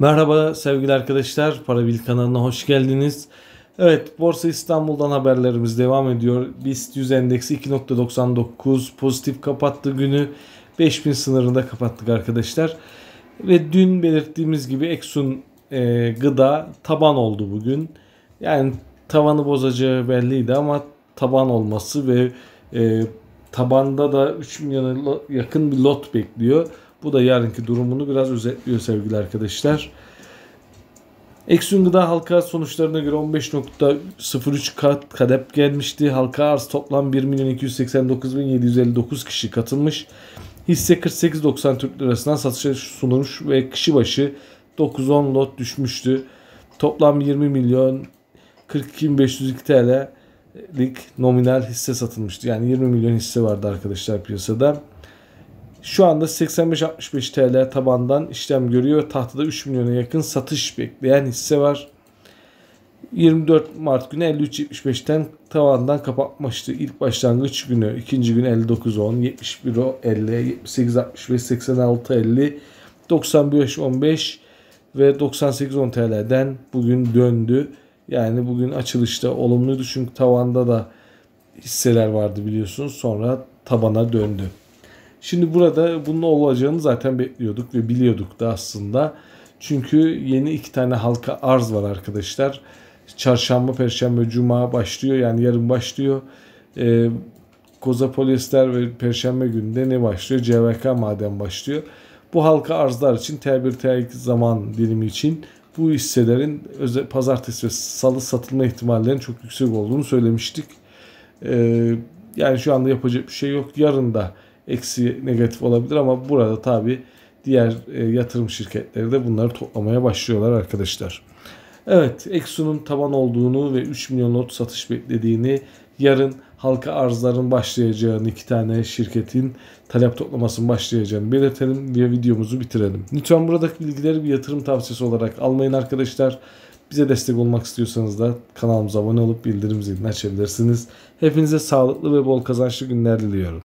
Merhaba sevgili arkadaşlar, Parabil kanalına hoş geldiniz. Evet, Borsa İstanbul'dan haberlerimiz devam ediyor. BIST 100 endeksi 2.99 pozitif kapattı günü. 5000 sınırında kapattık arkadaşlar. Ve dün belirttiğimiz gibi Exxon e, gıda taban oldu bugün. Yani tavanı bozacağı belliydi ama taban olması ve e, tabanda da 3 milyona yakın bir lot bekliyor. Bu da yarınki durumunu biraz özetliyor sevgili arkadaşlar. Eksun Gıda halka sonuçlarına göre 15.03 kat kadep gelmişti. Halka arz toplam 1.289.759 kişi katılmış. Hisse 48.90 Türk Lirası'ndan satışa sunulmuş ve kişi başı 9-10 lot düşmüştü. Toplam 20 milyon 42.502 TL'lik nominal hisse satılmıştı. Yani 20 milyon hisse vardı arkadaşlar piyasada. Şu anda 85-65 TL tabandan işlem görüyor. Tahtada 3 milyona yakın satış bekleyen hisse var. 24 Mart günü 53.75'ten tavandan kapatmıştı. İlk başlangıç günü, ikinci gün 59.10, 71.50, 50, 78 65, 15 ve 98.10 TL'den bugün döndü. Yani bugün açılışta olumluydu çünkü tavanda da hisseler vardı biliyorsunuz. Sonra tabana döndü. Şimdi burada bunun olacağını zaten bekliyorduk ve biliyorduk da aslında. Çünkü yeni iki tane halka arz var arkadaşlar. Çarşamba, Perşembe, Cuma başlıyor. Yani yarın başlıyor. Ee, Koza Polyester ve Perşembe günde ne başlıyor? CVK maden başlıyor. Bu halka arzlar için T1, T2 zaman dilimi için bu hisselerin özel, pazartesi ve salı satılma ihtimallerinin çok yüksek olduğunu söylemiştik. Ee, yani şu anda yapacak bir şey yok. Yarın da eksi negatif olabilir ama burada tabi diğer e, yatırım şirketleri de bunları toplamaya başlıyorlar arkadaşlar. Evet Exxon'un taban olduğunu ve 3 milyon lot satış beklediğini yarın halka arzların başlayacağını iki tane şirketin talep toplamasının başlayacağını belirtelim ve videomuzu bitirelim. Lütfen buradaki bilgileri bir yatırım tavsiyesi olarak almayın arkadaşlar. Bize destek olmak istiyorsanız da kanalımıza abone olup bildirim zilini açabilirsiniz. Hepinize sağlıklı ve bol kazançlı günler diliyorum.